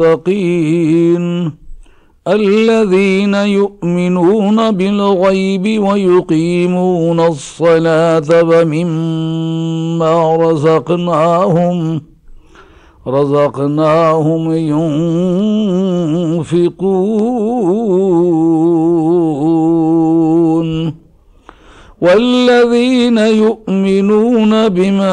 المتقين الذين يؤمنون بالغيب ويقيمون الصلاة ومما رزقناهم رزقناهم ينفقون والذين يؤمنون بما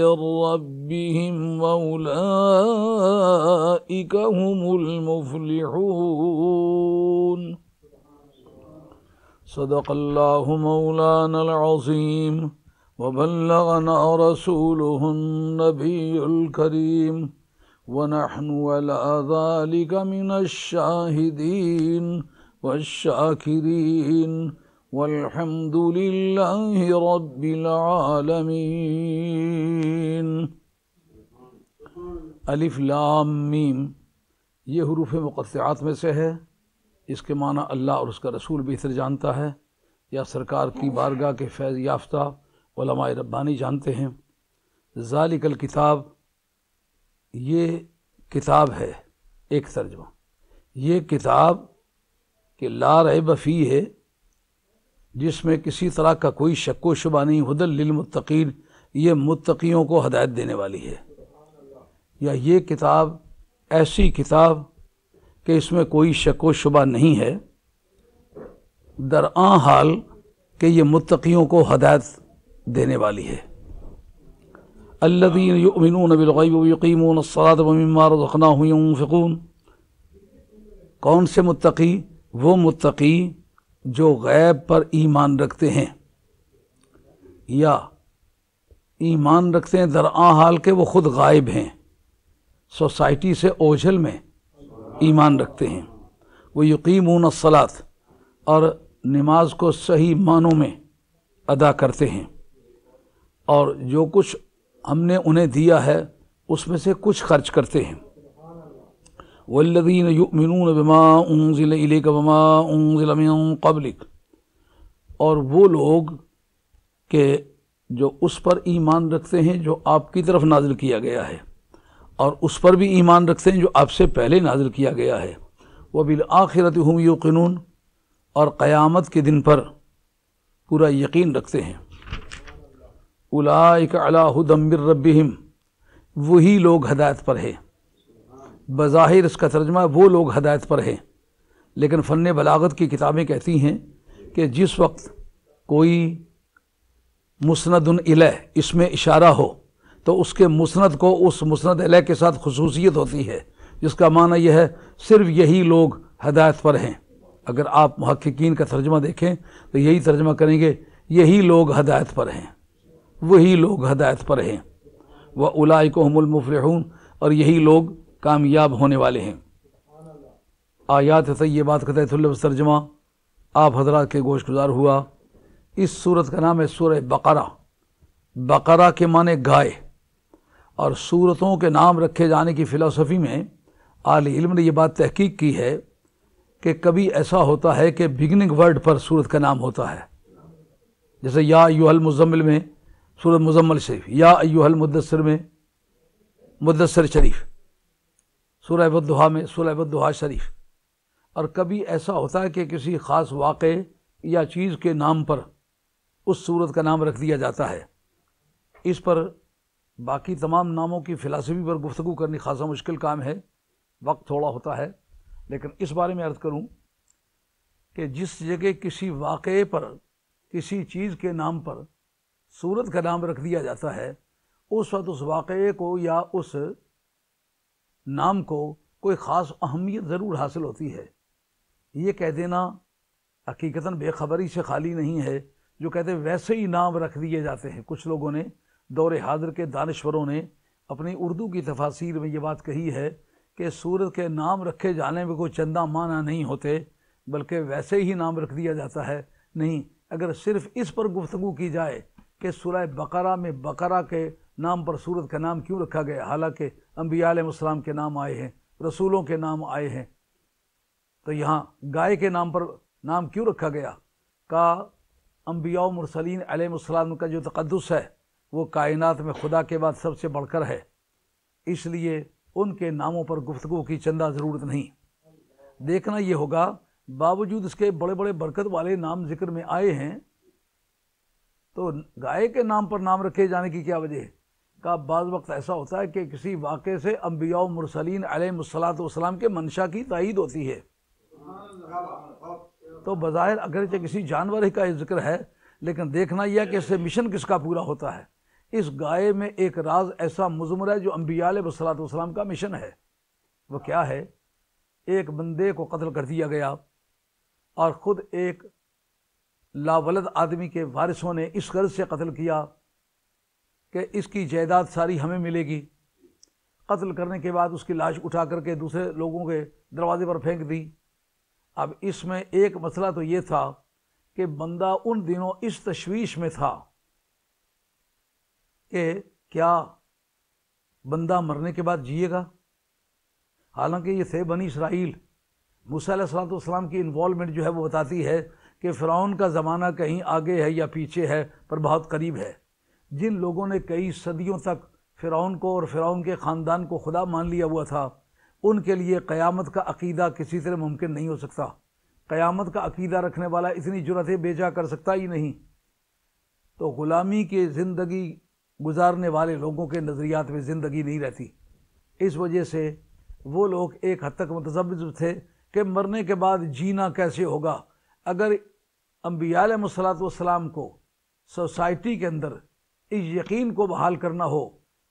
من ربهم وأولئك هم المفلحون صدق الله مولانا العظيم وبلغنا رسوله النبي الكريم ونحن على ذلك من الشاهدين والشاكرين والحمد لله رب العالمين अलिफ लाम मीम ये हरूफ मुक़ात में से है इसके माना अल्लाह और उसका रसूल बेहतर जानता है या सरकार की बारगाह के फैज़ याफ्ता रब्बानी जानते हैं ज़ालिकल किताब ये किताब है एक तर्जमा ये किताब के ला रहे बफ़ी है जिसमें किसी तरह का कोई शक व शुबा नहीं हदल लिलमतकीन ये मुतकीयों को हदायत देने वाली है या ये किताब ऐसी किताब कि इसमें कोई शक व शुबा नहीं है दरआ हाल कि ये मुतकीयों को हदायत देने वाली है अल्लदीन युमिनून बिलगैब सलात वमिमार रखना हुई फ़िकून कौन से मुतकी वो मुतकी जो गैब पर ईमान रखते हैं या ईमान रखते हैं दरआ हाल के वो खुद गायब हैं सोसाइटी से ओझल में ईमान रखते हैं वो यकीमून सलात और नमाज को सही मानों में अदा करते हैं और जो कुछ हमने उन्हें दिया है उसमें से कुछ खर्च करते हैं वल्लदीन युमिनून बमा उंजिल इलेक बमा उंजिल मिन कबलिक और वो लोग के जो उस पर ईमान रखते हैं जो आपकी तरफ नाजिल किया गया है और उस पर भी ईमान रखते हैं जो आपसे पहले नाजिल किया गया है वह बिल आखिरत हम यकीनून और क़यामत के दिन पर पूरा यकीन रखते हैं उलाइक अलाहुदम्बिर रब्बिम वही लोग हदायत पर है बज़ाहिर इसका तर्जमा वो लोग हदायत पर हैं लेकिन फ़न बलागत की किताबें कहती हैं कि जिस वक्त कोई मुसनदल इसमें इशारा हो तो उसके मुसनद को उस अलह के साथ खसूसियत होती है जिसका माना यह है सिर्फ यही लोग हदायत पर हैं अगर आप महक्कीन का तर्जमा देखें तो यही तर्जमा करेंगे यही लोग हदायत पर हैं वही लोग हदायत पर हैं उलाई को हमलमफ़रून और यही लोग कामयाब होने वाले हैं आयात तय्यबात का सरजमा आप हजरात के गोश गुजार हुआ इस सूरत का नाम है सूर बकरा बकरा के माने गाय और सूरतों के नाम रखे जाने की फ़िलासफ़ी में आल इल्म ने यह बात तहकीक की है कि कभी ऐसा होता है कि बिगनिंग वर्ड पर सूरत का नाम होता है जैसे या यूहल मुजम्मिल में सूरत मुजम्मल शरीफ या यूहल मुदसर में मुदसर शरीफ सूर्य में सूर्य शरीफ और कभी ऐसा होता है कि किसी ख़ास वाक़े या चीज़ के नाम पर उस सूरत का नाम रख दिया जाता है इस पर बाकी तमाम नामों की फ़िलासफ़ी पर गुफ्तु करनी खासा मुश्किल काम है वक्त थोड़ा होता है लेकिन इस बारे में अर्ज़ करूँ कि जिस जगह किसी वाक़े पर किसी चीज़ के नाम पर सूरत का नाम रख दिया जाता है उस वक्त उस वाक़े को या उस नाम को कोई ख़ास अहमियत ज़रूर हासिल होती है ये कह देना हकीकता बेखबरी से खाली नहीं है जो कहते वैसे ही नाम रख दिए जाते हैं कुछ लोगों ने दौर हाजिर के दानश्वरों ने अपनी उर्दू की तफासिर में ये बात कही है कि सूरत के नाम रखे जाने में कोई चंदा माना नहीं होते बल्कि वैसे ही नाम रख दिया जाता है नहीं अगर सिर्फ इस पर गुफ्तु की जाए कि सुरह बकरा में बकरा के नाम पर सूरत का नाम क्यों रखा गया हालांकि अम्बियालाम के नाम आए हैं रसूलों के नाम आए हैं तो यहाँ गाय के नाम पर नाम क्यों रखा गया का अम्बिया मरसलिन आलम का जो तकदस है वो कायनत में खुदा के बाद सबसे बढ़कर है इसलिए उनके नामों पर गुफ्तु की चंदा ज़रूरत नहीं देखना ये होगा बावजूद इसके बड़े बड़े बरकत वाले नाम जिक्र में आए हैं तो गाय के नाम पर नाम रखे जाने की क्या वजह है का बाद वक्त ऐसा होता है कि किसी वाक़े से अम्बिया मुरसलिन अलमसलातम के मंशा की तइद होती है तो बज़ाहिर अगरचे किसी जानवर ही का जिक्र है लेकिन देखना यह कि इससे मिशन किसका पूरा होता है इस गाय में एक राज ऐसा मुजमर है जो अम्बियालाम का मिशन है वो क्या है एक बंदे को कत्ल कर दिया गया और ख़ुद एक लावलद आदमी के वारिसों ने इस गर्ज से कत्ल किया कि इसकी जायदाद सारी हमें मिलेगी कत्ल करने के बाद उसकी लाश उठा करके दूसरे लोगों के दरवाजे पर फेंक दी अब इसमें एक मसला तो ये था कि बंदा उन दिनों इस तशवीश में था कि क्या बंदा मरने के बाद जिएगा हालांकि ये थे बनी इसराइल मूसलाम की इन्वॉलमेंट जो है वो बताती है कि फ़िरौन का ज़माना कहीं आगे है या पीछे है पर बहुत करीब है जिन लोगों ने कई सदियों तक फ़िरौन को और फ़िरौन के ख़ानदान को खुदा मान लिया हुआ था उनके लिए क़यामत का अकीदा किसी तरह मुमकिन नहीं हो सकता क़यामत का अकीदा रखने वाला इतनी जुरतें बेचा कर सकता ही नहीं तो ग़ुलामी के ज़िंदगी गुजारने वाले लोगों के नज़रियात में ज़िंदगी नहीं रहती इस वजह से वो लोग एक हद तक मतजब थे कि मरने के बाद जीना कैसे होगा अगर अम्बियाल सलात को सोसाइटी के अंदर इस यकीन को बहाल करना हो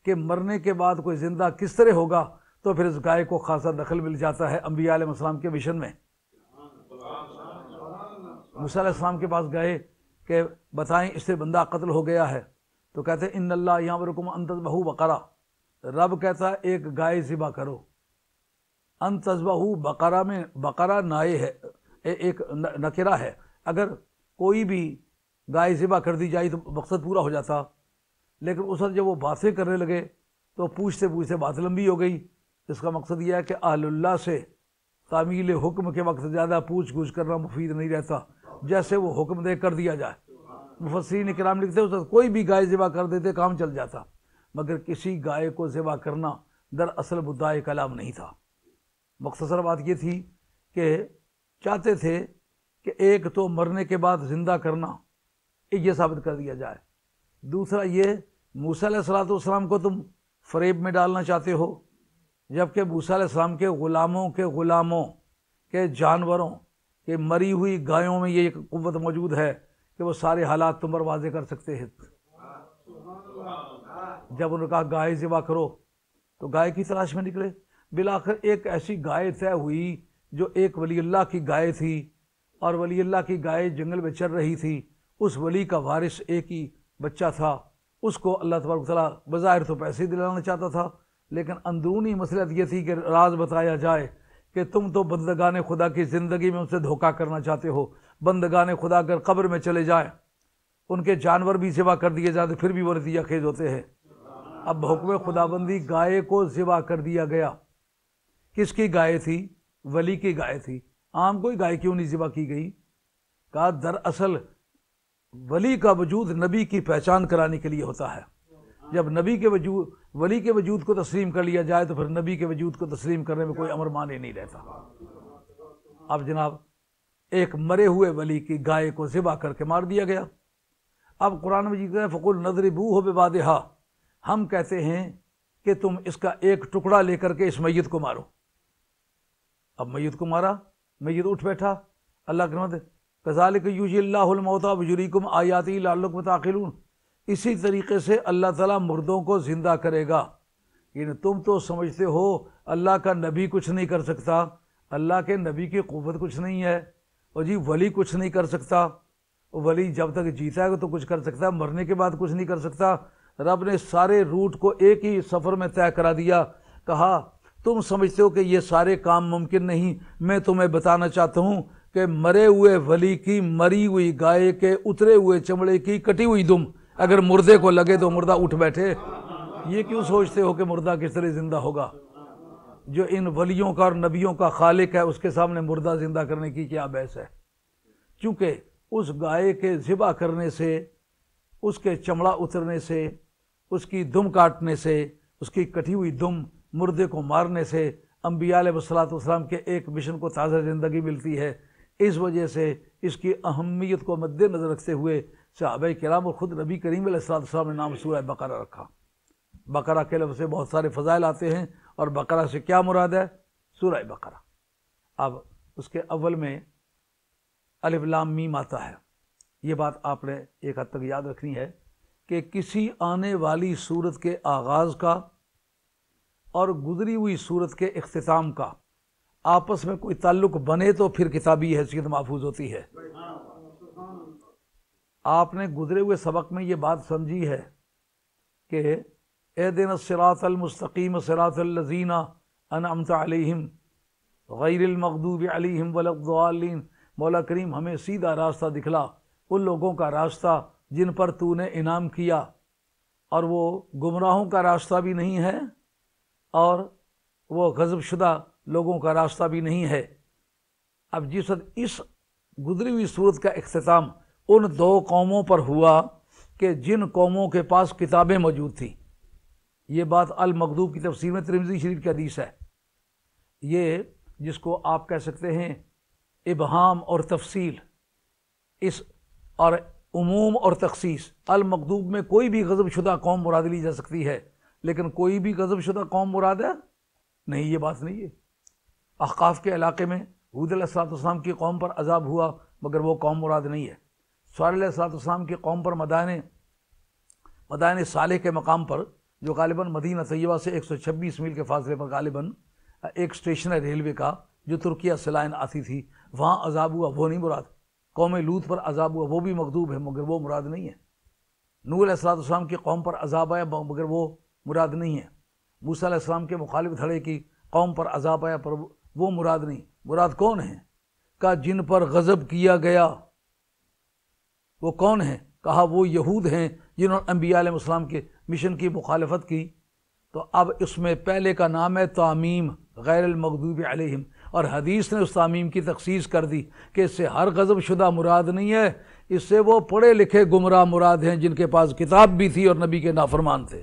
कि मरने के बाद कोई ज़िंदा किस तरह होगा तो फिर इस गाय को खासा दखल मिल जाता है अम्बिया आलम के मिशन में मूसम के पास गए कि बताएं इससे बंदा कत्ल हो गया है तो कहते हैं इन अल्लाह यहाँ अंत बहू बकरा रब कहता है एक गाय ज़िबा करो बहू बकरा में बकरा नाए है ए, एक नकेरा है अगर कोई भी गाय ज़िबा कर दी जाए तो मकसद पूरा हो जाता लेकिन उस वक्त जब वो बातें करने लगे तो पूछते पूछते बात लंबी हो गई इसका मकसद यह है कि आल्ला से तामील हुक्म के वक्त ज़्यादा पूछ गूछ करना मुफीद नहीं रहता जैसे वो हुक्म दे कर दिया जाए मुफसरीन कराम लिखते उस वक्त कोई भी गाय ज़िबा कर देते काम चल जाता मगर किसी गाय को ज़िबा करना दरअसल मुद्दा कलाम नहीं था मख्तसर बात ये थी कि चाहते थे कि एक तो मरने के बाद ज़िंदा करना ये साबित कर दिया जाए दूसरा ये मूसा सलाम को तुम फरेब में डालना चाहते हो जबकि मूसा सलाम के ग़ुलामों के ग़ुलामों के जानवरों के मरी हुई गायों में ये कुत मौजूद है कि वो सारे हालात तुम पर वाजे कर सकते हैं जब उन्होंने कहा गाय ज़िबा करो तो गाय की तलाश में निकले बिलाखिर एक ऐसी गाय तय हुई जो एक वली अल्लाह की गाय थी और वली अल्लाह की गाय जंगल में चल रही थी उस वली का वारिस एक ही बच्चा था उसको अल्लाह तबारक बज़ाहिर तो पैसे ही दिलाना चाहता था लेकिन अंदरूनी मसलत ये थी कि राज बताया जाए कि तुम तो बंदगान खुदा की ज़िंदगी में उनसे धोखा करना चाहते हो बंदगान खुदा अगर कब्र में चले जाएँ उनके जानवर भी सिवा कर दिए जाते फिर भी वो नतीजा खेज होते हैं अब हुक्म खुदाबंदी गाय को सिवा कर दिया गया किसकी गाय थी वली की गाय थी आम कोई गाय क्यों नहीं ज़िबा की गई कहा दरअसल वली का वजूद नबी की पहचान कराने के लिए होता है जब नबी के वजूद वली के वजूद को तस्लीम कर लिया जाए तो फिर नबी के वजूद को तस्लीम करने में कोई अमर माने नहीं रहता अब जनाब एक मरे हुए वली की गाय को ज़िबा करके मार दिया गया अब कुरान मजीद का फ़कुल नजर बू हो बेबादहा हम कहते हैं कि तुम इसका एक टुकड़ा लेकर के इस मैत को मारो अब मैत को मारा मैत उठ बैठा अल्लाह के कजालिक यूजील्लामौताबरीकम आयाती लालुक ताखिलून इसी तरीके से अल्लाह ताला मुर्दों को ज़िंदा करेगा यानी तुम तो समझते हो अल्लाह का नबी कुछ नहीं कर सकता अल्लाह के नबी की क़वत कुछ नहीं है और जी वली कुछ नहीं कर सकता वली जब तक जीता है तो कुछ कर सकता मरने के बाद कुछ नहीं कर सकता रब ने सारे रूट को एक ही सफ़र में तय करा दिया कहा तुम समझते हो कि ये सारे काम मुमकिन नहीं मैं तुम्हें बताना चाहता हूँ कि मरे हुए वली की मरी हुई गाय के उतरे हुए चमड़े की कटी हुई दुम अगर मुर्दे को लगे तो मुर्दा उठ बैठे ये क्यों सोचते हो कि मुर्दा किस तरह जिंदा होगा जो इन वलियों का और नबियों का खालिक है उसके सामने मुर्दा जिंदा करने की क्या बहस है क्योंकि उस गाय के ज़िबा करने से उसके चमड़ा उतरने से उसकी दुम काटने से उसकी कटी हुई दुम मुर्दे को मारने से अम्बियाल वसलात के एक मिशन को ताज़ा ज़िंदगी मिलती है इस वजह से इसकी अहमियत को मद्देनज़र रखते हुए साहब कराम और ख़ुद नबी करीम सलाम ने नाम सूर्य बकरा रखा बकरा के लफ्ज़ से बहुत सारे फ़जाइल आते हैं और बकरा से क्या मुराद है सूर्य बकरा अब उसके अव्वल में अलिफ्लाम मीम आता है ये बात आपने एक हद तक याद रखनी है कि किसी आने वाली सूरत के आगाज़ का और गुजरी हुई सूरत के अख्ताम का आपस में कोई ताल्लुक बने तो फिर किताबी हैसियत महफूज होती है आपने गुजरे हुए सबक में ये बात समझी है कि ए दिन सरातलमस्तकीम सरातलजीना अनअमतम गैरमकदूब अलीम वलिन मौला करीम हमें सीधा रास्ता दिखला उन लोगों का रास्ता जिन पर तूने इनाम किया और वो गुमराहों का रास्ता भी नहीं है और वो गज़ब शुदा लोगों का रास्ता भी नहीं है अब जिस इस गुजरी हुई सूरत का अख्ताम उन दो कौमों पर हुआ कि जिन कौमों के पास किताबें मौजूद थीं ये बात अलमकदूब की तफसीर में त्रिमजी शरीफ का हदीस है ये जिसको आप कह सकते हैं इबहम और तफसील इस और उमूम और तखसीस अलमकदूब में कोई भी गज़बशुदा कौम मुराद ली जा सकती है लेकिन कोई भी गज़बशुदा कौम मुराद है नहीं ये बात नहीं है अहकाफ़ के इलाके में हूदलाम की कौम पर अजाब हुआ मगर वो कौम मुराद नहीं है सवाम की कौम पर मदान मदान साले के मकाम पर जो गालिबा मदीना तयबा से एक सौ छब्बीस मील के फासले पर गालिबा एक स्टेशन है रेलवे का जो तुर्किया से लाइन आती थी वहाँ अजाब हुआ वो नहीं मुराद कौम लूत पर अजाब हुआ वो भी मकदूब है मगर वो मुराद नहीं है नूर सलाम की कौम पर अजाब आया मगर वो मुराद नहीं है मूसा के मुखालिफ धड़े की कौम पर अजाब आया पर वो मुराद नहीं मुराद कौन है कहा जिन पर गज़ब किया गया वो कौन है कहा वो यहूद हैं जिन्होंने अम्बिया के मिशन की मुखालफत की तो अब इसमें पहले का नाम है तामीम गैर आलिम और हदीस ने उस तामीम की तखसीस कर दी कि इससे हर गज़ब शुदा मुराद नहीं है इससे वो पढ़े लिखे गुमराह मुराद हैं जिनके पास किताब भी थी और नबी के नाफरमान थे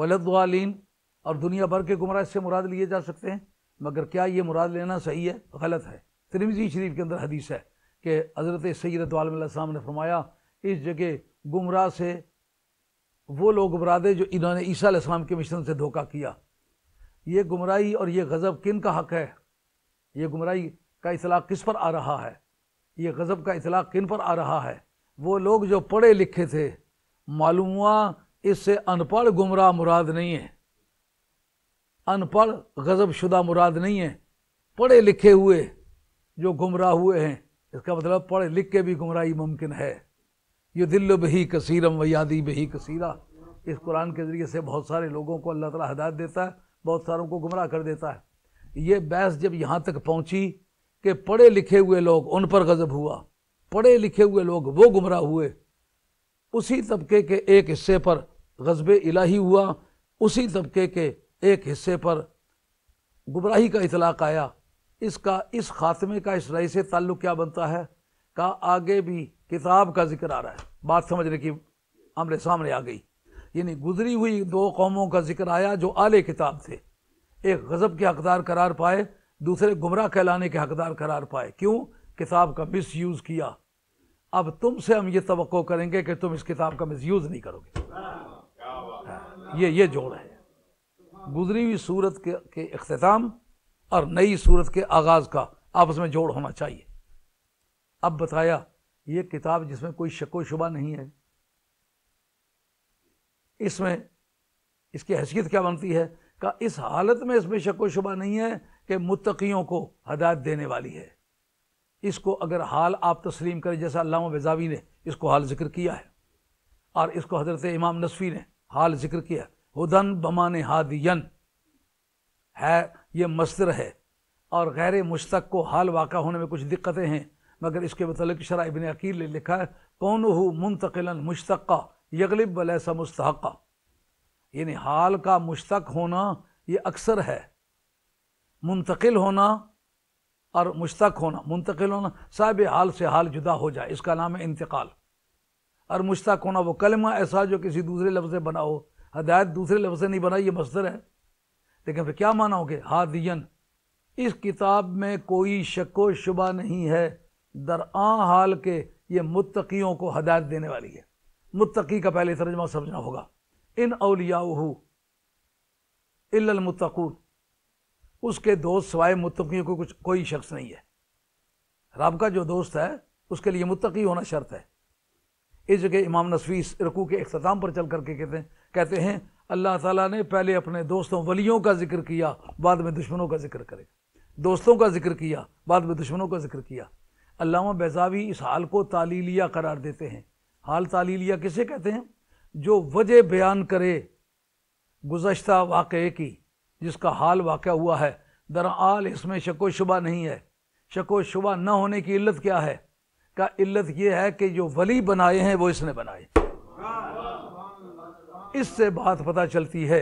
वलदालीन और दुनिया भर के गुमराह से मुराद लिए जा सकते हैं मगर क्या ये मुराद लेना सही है गलत है तिरमिजी शरीफ के अंदर हदीस है कि हज़रत सैद वालम ने फरमाया इस जगह गुमराह से वो लोग दे जो इन्होंने ईसा इस्लाम के मिशन से धोखा किया ये गुमराही और ये गज़ब किन का हक है ये गुमराही का इतलाक़ किस पर आ रहा है ये गज़ब का इतलाक़ किन पर आ रहा है वो लोग जो पढ़े लिखे थे मालूम हुआ इससे अनपढ़ गुमराह मुराद नहीं है अनपढ़ गज़ब शुदा मुराद नहीं है पढ़े लिखे हुए जो गुमराह हुए हैं इसका मतलब पढ़े लिख के भी गुमराही मुमकिन है ये दिल बही कसीरम व यादी बही कसीरा इस कुरान के ज़रिए से बहुत सारे लोगों को अल्लाह ताला हदायत देता है बहुत सारों को गुमराह कर देता है ये बहस जब यहाँ तक पहुँची कि पढ़े लिखे हुए लोग उन पर गज़ब हुआ पढ़े लिखे हुए लोग वो गुमराह हुए उसी तबके के एक हिस्से पर गजब इलाही हुआ उसी तबके के एक हिस्से पर गुमराही का इतलाक आया इसका इस खात्मे का इस इसराइल से ताल्लुक़ क्या बनता है का आगे भी किताब का जिक्र आ रहा है बात समझने की हमारे सामने आ गई यानी गुजरी हुई दो कौमों का जिक्र आया जो आले किताब थे एक गज़ब के हकदार करार पाए दूसरे गुमराह कहलाने के हकदार करार पाए क्यों किताब का मिस यूज़ किया अब तुमसे हम ये तो करेंगे कि तुम इस किताब का मिस यूज़ नहीं करोगे हाँ, हाँ, ये ये जोड़ है गुजरी हुई सूरत के के अख्ताम और नई सूरत के आगाज़ का आपस में जोड़ होना चाहिए अब बताया ये किताब जिसमें कोई शको शुबा नहीं है इसमें इसकी हैसियत क्या बनती है का इस हालत में इसमें शको शुबा नहीं है कि मुतकीयों को हदायत देने वाली है इसको अगर हाल आप तस्लीम करें जैसा अलामा बेजावी ने इसको हाल जिक्र किया है और इसको हजरत इमाम नसफ़ी ने हाल जिक्र किया हुदन बमान हादियन है ये मस्तर है और गैर मुश्तक को हाल वाक़ होने में कुछ दिक्कतें हैं मगर इसके मतलब शरा इबन अकील ने लिखा है कौन हो मुंतकिल मुश्तक यगलिब वलैसा मुस्तक यानी हाल का मुश्तक होना ये अक्सर है मुंतकिल होना और मुश्तक होना मुंतकिल होना साहब हाल से हाल जुदा हो जाए इसका नाम है इंतकाल और मुश्तक होना वो कलमा ऐसा जो किसी दूसरे लफ्ज़ से बना हो हदायत दूसरे लफ्ज़ से नहीं बना ये मस्तर है लेकिन फिर क्या माना होगे हादियन इस किताब में कोई शको शुबा नहीं है दर हाल के ये मुतकीयों को हदायत देने वाली है मुतकी का पहले तर्जमा समझना होगा इन अलियाऊ इलमतकून उसके दोस्त सवाए मुतकियों को कुछ कोई शख्स नहीं है रब का जो दोस्त है उसके लिए मुतकी होना शर्त है इस जगह इमाम नसवी रकू के अख्ताम पर चल करके कहते हैं कहते हैं अल्लाह ताला ने पहले अपने दोस्तों वलियों का जिक्र किया बाद में दुश्मनों का जिक्र करे दोस्तों का जिक्र किया बाद में दुश्मनों का जिक्र किया अलामा बैजावी इस हाल को तालीलिया करार देते हैं हाल तालीलिया किसे कहते हैं जो वजह बयान करे गुज्त वाक़े की जिसका हाल वाक़ हुआ है दरअल इसमें शको शुबा नहीं है शको शुबा न होने की इल्लत क्या है का इल्लत यह है कि जो वली बनाए हैं वो इसने बनाए इससे बात पता चलती है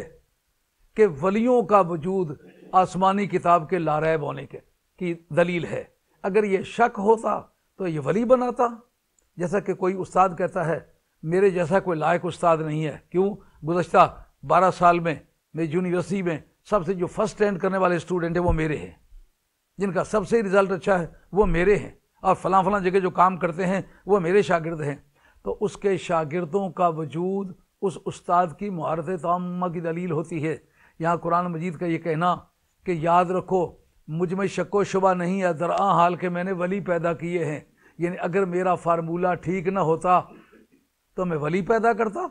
कि वलियों का वजूद आसमानी किताब के लारैब होने के की दलील है अगर ये शक होता तो ये वली बनाता जैसा कि कोई उस्ताद कहता है मेरे जैसा कोई लायक उस्ताद नहीं है क्यों गुजशत बारह साल में मेरी यूनिवर्सिटी में सबसे जो फर्स्ट रैंक करने वाले स्टूडेंट हैं वो मेरे हैं जिनका सबसे रिजल्ट अच्छा है वो मेरे हैं और फला फ़लाँ जगह जो काम करते हैं वो मेरे शागिर्द हैं तो उसके शागिर्दों का वजूद उस उस्ताद की महारत तमा की दलील होती है यहाँ कुरान मजीद का ये कहना कि याद रखो मुझ में व शुबा नहीं है दरा हाल के मैंने वली पैदा किए हैं यानी अगर मेरा फार्मूला ठीक ना होता तो मैं वली पैदा करता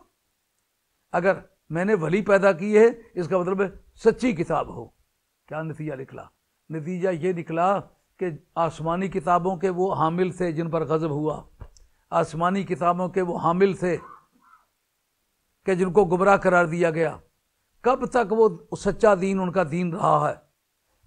अगर मैंने वली पैदा किए है इसका मतलब सच्ची किताब हो क्या नतीजा निकला नतीजा ये निकला कि आसमानी किताबों के वो हामिल थे जिन पर गज़ब हुआ आसमानी किताबों के वो हामिल थे कि जिनको गुमराह करार दिया गया कब तक वो सच्चा दीन उनका दीन रहा है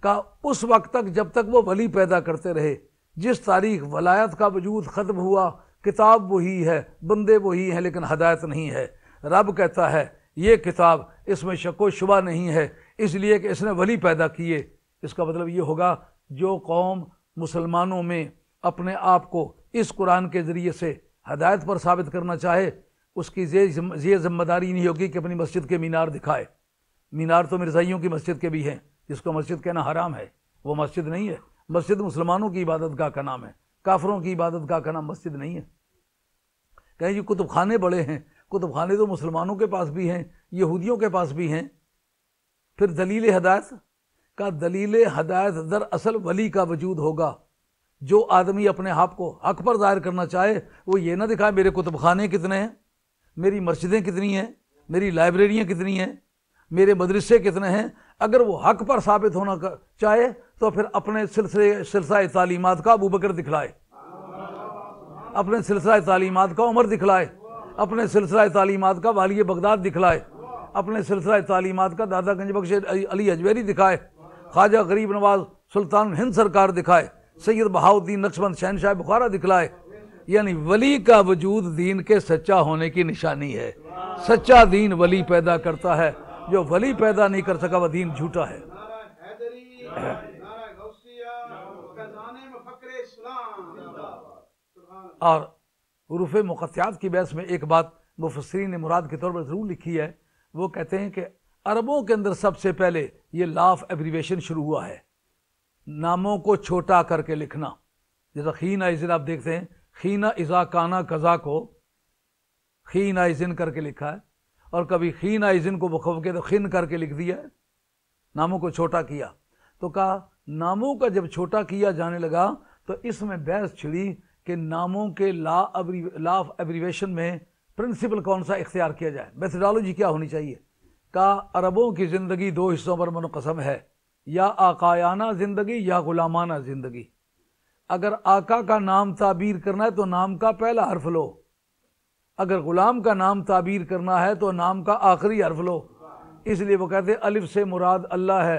का उस वक्त तक जब तक वो वली पैदा करते रहे जिस तारीख वलायत का वजूद ख़त्म हुआ किताब वही है बंदे वही हैं लेकिन हदायत नहीं है रब कहता है ये किताब इसमें व शुबा नहीं है इसलिए कि इसने वली पैदा किए इसका मतलब ये होगा जो कौम मुसलमानों में अपने आप को इस कुरान के ज़रिए से हदायत पर साबित करना चाहे उसकी ये जिम्मेदारी नहीं होगी कि अपनी मस्जिद के मीनार दिखाए मीनार तो मिर्जाइयों की मस्जिद के भी हैं जिसको मस्जिद कहना हराम है वो मस्जिद नहीं है मस्जिद मुसलमानों की इबादत का का नाम है काफरों की इबादत का का नाम मस्जिद नहीं है कहें जी कुतुब खाने बड़े हैं कुतुब खाने तो मुसलमानों के पास भी हैं यहूदियों के पास भी हैं फिर दलील हदायत का दलील हदायत दरअसल वली का वजूद होगा जो आदमी अपने आप को हक पर दायर करना चाहे वो ये ना दिखाए मेरे कुतुब खाने कितने हैं मेरी मस्जिदें कितनी हैं मेरी लाइब्रेरियाँ कितनी हैं मेरे मदरसे कितने हैं अगर वो हक पर साबित होना चाहे तो फिर अपने सिलसिले सिलसा तालीमत का अबू बकर दिखलाए अपने सिलसिला तालीमत का उमर दिखलाए अपने सिलसिला तालीमत का वाली बगदाद दिखलाए अपने सिलसिला तालीमत का दादा गंज बख्श अली अजमेरी दिखाए ख्वाजा गरीब नवाज सुल्तान हिंद सरकार दिखाए सैयद बहाउद्दीन नक्शबंद शहनशाह बुखारा दिखलाए यानी वली का वजूद दीन के सच्चा होने की निशानी है सच्चा दीन वली पैदा करता है जो वली पैदा नहीं कर सका वह दीन झूठा है और रूफ मुकत्यात की बहस में एक बात मुफसरी ने मुराद के तौर पर ज़रूर लिखी है वो कहते हैं कि अरबों के अंदर सबसे पहले ये लाफ एब्रीवेशन शुरू हुआ है नामों को छोटा करके लिखना जैसा खीना इज़िन आप देखते हैं खीना इज़ा काना कज़ा को खीना इज़िन करके लिखा है और कभी खीना इज़िन को बखब के तो खिन करके लिख दिया है नामों को छोटा किया तो कहा नामों का जब छोटा किया जाने लगा तो इसमें बहस छिड़ी कि नामों के ला अब्री लाफ एब्रीवेशन में प्रिंसिपल कौन सा इख्तियार किया जाए मैथडोलॉजी क्या होनी चाहिए का अरबों की ज़िंदगी दो हिस्सों पर मनकसम है या आकायाना ज़िंदगी या ग़ुलामाना ज़िंदगी अगर आका का नाम ताबीर करना है तो नाम का पहला हर्फ लो अगर ग़ुलाम का नाम ताबीर करना है तो नाम का आखिरी हर्फ लो इसलिए वो कहते अलिफ से मुराद अल्लाह है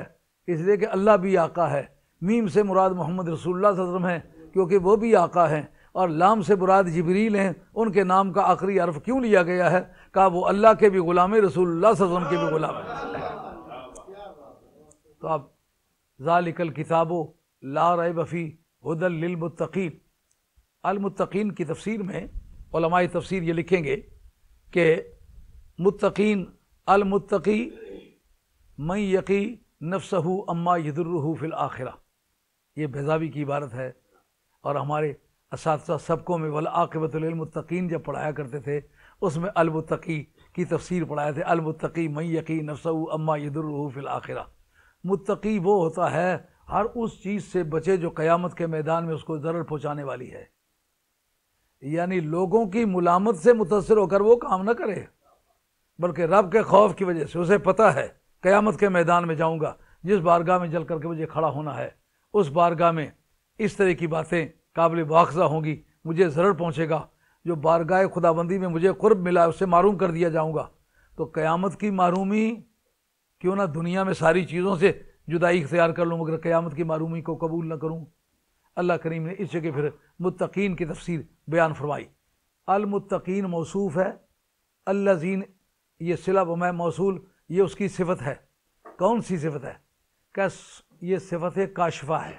इसलिए कि अल्लाह भी आका है मीम से मुराद मोहम्मद रसूल वसम है क्योंकि वो भी आका हैं और लाम से बुराद जबरील हैं उनके नाम का आखिरी अरफ क्यों लिया गया है कहा वो अल्लाह के भी गुलाम है रसूल के भी गुलाम है तो आप जालिकल किताबो ला राय बफ़ी हदलमतकीन अलमतकीन की तफसीर में ओलमाई तफसीर ये लिखेंगे कि मुतकीन अलमतकी मई यकी नफसहू अम्मा यदुरहू फिल आखिरा ये बेजावी की इबारत है और हमारे इस सबकों में वाला आकबतमतकीन जब पढ़ाया करते थे उसमें अलमुतकी की तफसीर पढ़ाए थे अलमुतकी मई यकी नफसऊ अम्मा यदुरहू फिल मुतकी वो होता है हर उस चीज़ से बचे जो क़यामत के मैदान में उसको ज़रूर पहुँचाने वाली है यानी लोगों की मुलामत से मुतासर होकर वो काम ना करे बल्कि रब के खौफ की वजह से उसे पता है क़यामत के मैदान में जाऊँगा जिस बारगाह में जल करके मुझे खड़ा होना है उस बारगाह में इस तरह की बातें काबिल बाखजा होंगी मुझे ज़रूर पहुँचेगा जो बारगाह खुदाबंदी में मुझे कुर्ब मिला है उससे मारूम कर दिया जाऊँगा तो क़यामत की मारूमी क्यों ना दुनिया में सारी चीज़ों से जुदाई इख्तियार कर लूँ मगर क़यामत की मारूमी को कबूल ना करूँ अल्लाह करीम ने इस जगह फिर मुतकीन की तफसीर बयान फरमाई अलमुतकीन मौसूफ़ है अल्लाजीन ये सिला मैं मौसूल ये उसकी सिफत है कौन सी सिफत है क्या ये सिफत काशफा है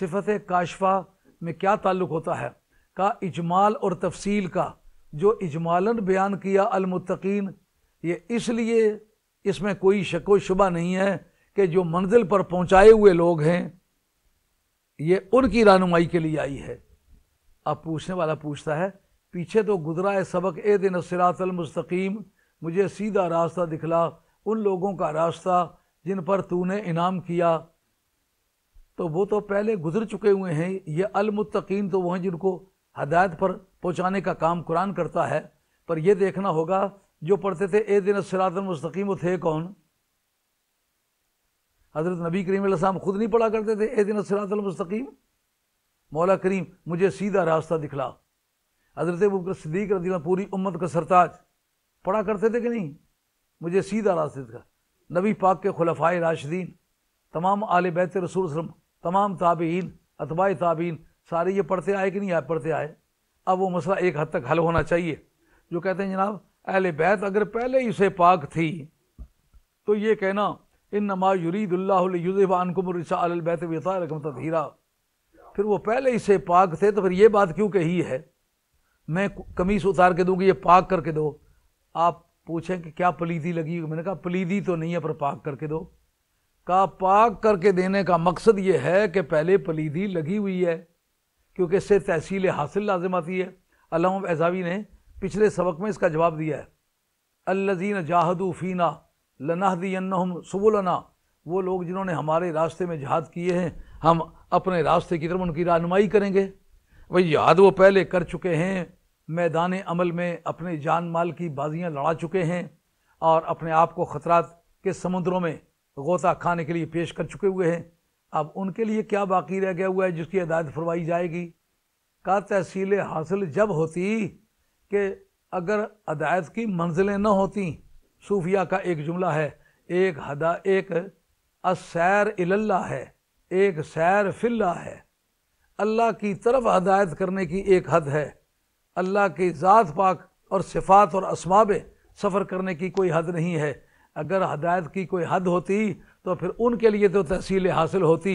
सिफत काशफा में क्या ताल्लुक़ होता है का इजमाल और तफसील का जो इजमालन बयान किया अलमुतकीन ये इसलिए इसमें कोई शको शुबा नहीं है कि जो मंजिल पर पहुँचाए हुए लोग हैं ये उनकी रानुमाई के लिए आई है अब पूछने वाला पूछता है पीछे तो गुजरा है सबक ए दिन सिरातलमस्तकीम मुझे सीधा रास्ता दिखला उन लोगों का रास्ता जिन पर तूने इनाम किया तो वो तो पहले गुजर चुके हुए हैं ये अलमुतकीन तो वह हैं जिनको हदायत पर पहुँचाने का काम कुरान करता है पर यह देखना होगा जो पढ़ते थे ए दिन सरातमस्तकीम थे कौन हज़रत नबी करीम साहब खुद नहीं पढ़ा करते थे ए दिन सरातमस्तकीम मौला करीम मुझे सीधा रास्ता दिखला हज़रत बकर सदीक रदी पूरी उम्मत का सरताज पढ़ा करते थे कि नहीं मुझे सीधा रास्ते दिखा नबी पाक के खुलफाए राशदीन तमाम आल बैत रसूल वसलम तमाम ताबीन अतबाई ताबीन सारे ये पढ़ते आए कि नहीं आए पढ़ते आए अब वो मसला एक हद तक हल होना चाहिए जो कहते हैं जनाब अहल बैत अगर पहले ही उसे पाक थी तो ये कहना इन नमा युरीदुल्लाबानकुमरसाबैत फिर वो पहले ही से पाक थे तो फिर ये बात क्यों कही है मैं कमीज उतार के दूँगी ये पाक करके दो आप पूछें कि क्या पलीदी लगी मैंने कहा पलीदी तो नहीं है पर पाक करके दो का पाक करके देने का मकसद ये है कि पहले पलीदी लगी हुई है क्योंकि इससे तहसील हासिल लाजम आती है अलाम एजावी ने पिछले सबक में इसका जवाब दिया है अल्लजीन फ़ीना लनाहदीन सबुलना वो लोग जिन्होंने हमारे रास्ते में जहाद किए हैं हम अपने रास्ते की तरफ उनकी रहनुमाई करेंगे वही याद वो पहले कर चुके हैं मैदान अमल में अपने जान माल की बाजियाँ लड़ा चुके हैं और अपने आप को ख़तरात के समुद्रों में गोता खाने के लिए पेश कर चुके हुए हैं अब उनके लिए क्या बाकी रह गया हुआ है जिसकी हदायत फरवाई जाएगी का तहसील हासिल जब होती कि अगर हदायत की मंजिलें न होती सूफिया का एक जुमला है एक हदा एक असैर अल्लाह है एक सैर फिल्ला है अल्लाह की तरफ हदायत करने की एक हद है अल्लाह की ज़ात पाक और सिफात और असबाब सफ़र करने की कोई हद नहीं है अगर हदायत की कोई हद होती तो फिर उनके लिए तो तहसील हासिल होती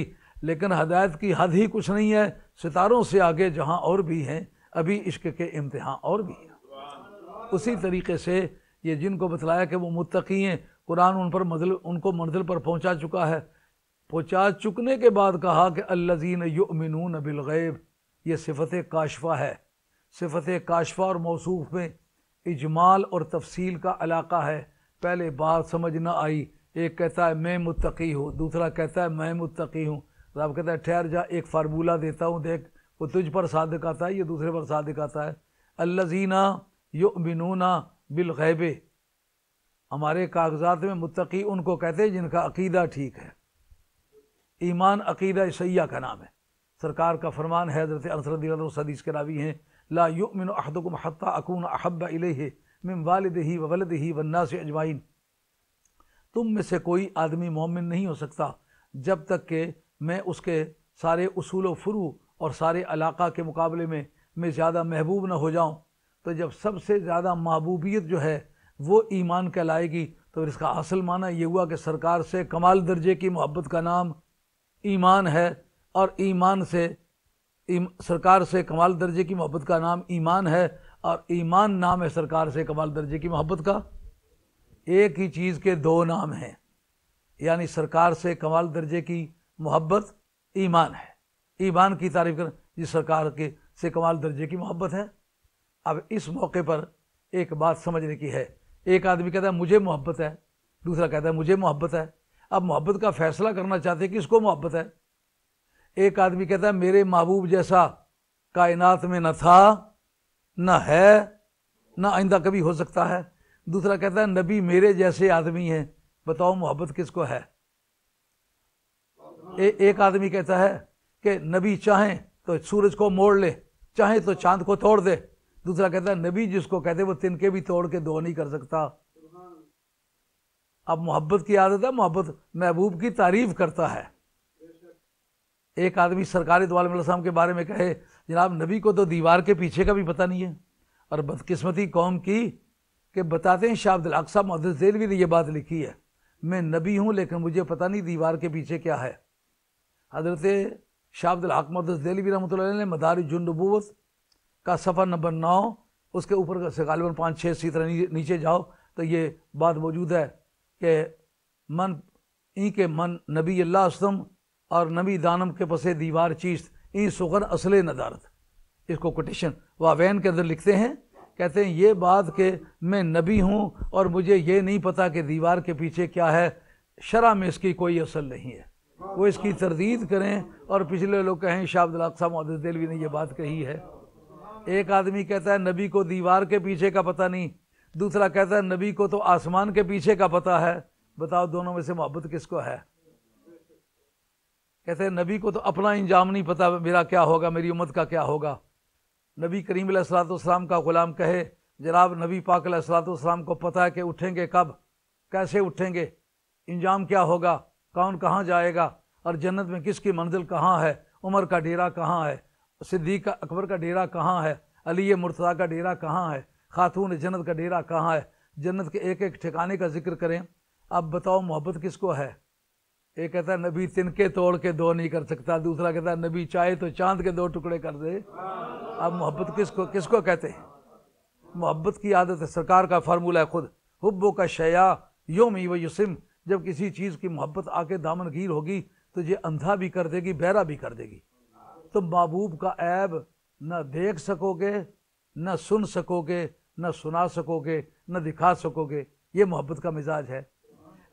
लेकिन हदायत की हद ही कुछ नहीं है सितारों से आगे जहाँ और भी हैं अभी इश्क के इम्तहान और भी हैं उसी तरीके से ये जिनको बतलाया कि वो मुतकी हैं कुरान उन पर मजल उनको मंजिल पर पहुँचा चुका है पहुँचा चुकने के बाद कहा कि अल्लाजीन युमिनून बिलगैब ये सिफत काशफा है सिफत काशफा और मौसू में इजमाल और तफसील का इलाका है पहले बात समझ ना आई एक कहता है मैं मुतकी हूँ दूसरा कहता है मैं मुतकी हूँ रब कहता है ठहर जा एक फार्मूला देता हूँ देख वो तुझ पर सादक आता है ये दूसरे पर सादक आता है अल्लजीना युमिनूना गैबे हमारे कागजात में मुतकी उनको कहते हैं जिनका अकीदा ठीक है ईमान अकीदा सैया का नाम है सरकार का फरमान हैजरत हजरत सदीस के रावी हैं ला युमिन अहदकुम हत्ता अकून अहब इले मिम वालद ही वलद ही वन्ना से अजवाइन तुम में से कोई आदमी मोमिन नहीं हो सकता जब तक कि मैं उसके सारे असूल फ्रू और सारे इलाका के मुकाबले में मैं ज़्यादा महबूब ना हो जाऊँ तो जब सबसे ज़्यादा महबूबियत जो है वो ईमान कहलाएगी तो फिर इसका असल माना ये हुआ कि सरकार से कमाल दर्जे की मोहब्बत का नाम ईमान है और ईमान से सरकार से कमाल दर्जे की मोहब्बत का नाम ईमान है और ईमान नाम है सरकार से कमाल दर्जे की मोहब्बत का एक ही चीज़ के दो नाम हैं यानी सरकार से कमाल दर्जे की मोहब्बत ईमान है ईमान की तारीफ कर जिस सरकार के से कमाल दर्जे की मोहब्बत है अब इस मौके पर एक बात समझने की है एक आदमी कहता है मुझे मोहब्बत है दूसरा कहता है मुझे मोहब्बत है अब मोहब्बत का फैसला करना चाहते हैं कि इसको मोहब्बत है एक आदमी कहता है मेरे महबूब जैसा कायनात में न था ना है ना आइंदा कभी हो सकता है दूसरा कहता है नबी मेरे जैसे आदमी हैं बताओ मोहब्बत किसको है ए, एक आदमी कहता है कि नबी चाहे तो सूरज को मोड़ ले चाहे तो चांद को तोड़ दे दूसरा कहता है नबी जिसको कहते वो तिनके भी तोड़ के दो नहीं कर सकता अब मोहब्बत की आदत है मोहब्बत महबूब की तारीफ करता है एक आदमी सरकारी दोआलम के बारे में कहे जनाब नबी को तो दीवार के पीछे का भी पता नहीं है और बदकस्मती कौम की कि बताते हैं शाह अब्दुलसा मदरजेलवी ने यह बात लिखी है मैं नबी हूँ लेकिन मुझे पता नहीं दीवार के पीछे क्या है हजरत शाह अब्दुलहक मदरजेलवी रमत ने जुनबूत का सफ़र नंबर नौ उसके ऊपर से गालिबा पाँच छः इसी तरह नीचे जाओ तो ये बात मौजूद है कि मन इं के मन नबी अल्लाह असलम और नबी दानम के पसे दीवार चीज ई सुगन असल नदारत इसको कोटेशन वावैन के अंदर लिखते हैं कहते हैं ये बात कि मैं नबी हूँ और मुझे ये नहीं पता कि दीवार के पीछे क्या है शरा में इसकी कोई असल नहीं है वो इसकी तरदीद करें और पिछले लोग कहें शाहब्दलाकसा महदलवी ने यह बात कही है एक आदमी कहता है नबी को दीवार के पीछे का पता नहीं दूसरा कहता है नबी को तो आसमान के पीछे का पता है बताओ दोनों में से मोहब्बत किसको है कहते हैं नबी को तो अपना इंजाम नहीं पता मेरा क्या होगा मेरी उम्मत का क्या होगा नबी करीम सलाम का ग़ुलाम कहे जनाब नबी पाक सलाम को पता है कि उठेंगे कब कैसे उठेंगे इंजाम क्या होगा कौन कहाँ जाएगा और जन्नत में किसकी मंजिल कहाँ है उमर का डेरा कहाँ है सिद्दीक अकबर का डेरा कहाँ है अली मुर्तदा का डेरा कहाँ है खातून जन्नत का डेरा कहाँ है जन्नत के एक एक ठिकाने का जिक्र करें अब बताओ मोहब्बत किसको है एक कहता नबी तिनके तोड़ के दो नहीं कर सकता दूसरा कहता नबी चाहे तो चांद के दो टुकड़े कर दे अब मोहब्बत किसको किसको कहते हैं मोहब्बत की आदत है सरकार का फार्मूला है खुद हुब्बो का शया योम ही व युसिम जब किसी चीज़ की मोहब्बत आके दामनगीर होगी तो ये अंधा भी कर देगी बहरा भी कर देगी तो महबूब का ऐब ना देख सकोगे न सुन सकोगे ना सुना सकोगे ना दिखा सकोगे ये मोहब्बत का मिजाज है